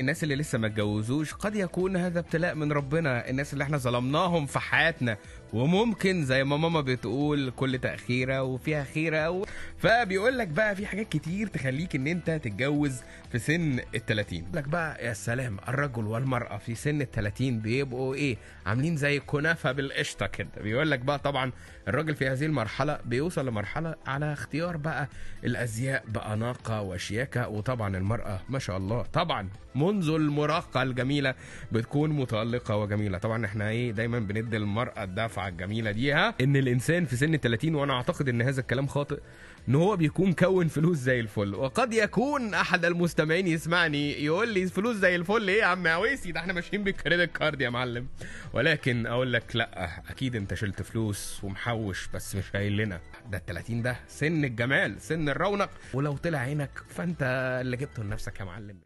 الناس اللي لسه ما اتجوزوش قد يكون هذا ابتلاء من ربنا الناس اللي احنا ظلمناهم في حياتنا وممكن زي ما ماما بتقول كل تأخيرة وفيها خيرة و... فبيقول لك بقى في حاجات كتير تخليك ان انت تتجوز في سن ال 30 لك بقى يا سلام الرجل والمرأة في سن ال 30 بيبقوا ايه عاملين زي كنافة بالقشطة كده بيقول لك بقى طبعا الراجل في هذه المرحلة بيوصل لمرحلة على اختيار بقى الازياء بأناقة وشياكة وطبعا المرأة ما شاء الله طبعا منذ المراهقه الجميله بتكون متالقه وجميله طبعا احنا ايه دايما بندي المراه الدفعه الجميله ديها ان الانسان في سن 30 وانا اعتقد ان هذا الكلام خاطئ ان هو بيكون كون فلوس زي الفل وقد يكون احد المستمعين يسمعني يقول لي فلوس زي الفل ايه يا عم عويسي ده احنا ماشيين بالكريدت كارد يا معلم ولكن اقول لك لا اكيد انت شلت فلوس ومحوش بس مش قايل لنا ده ال 30 ده سن الجمال سن الرونق ولو طلع عينك فانت اللي جبته لنفسك يا معلم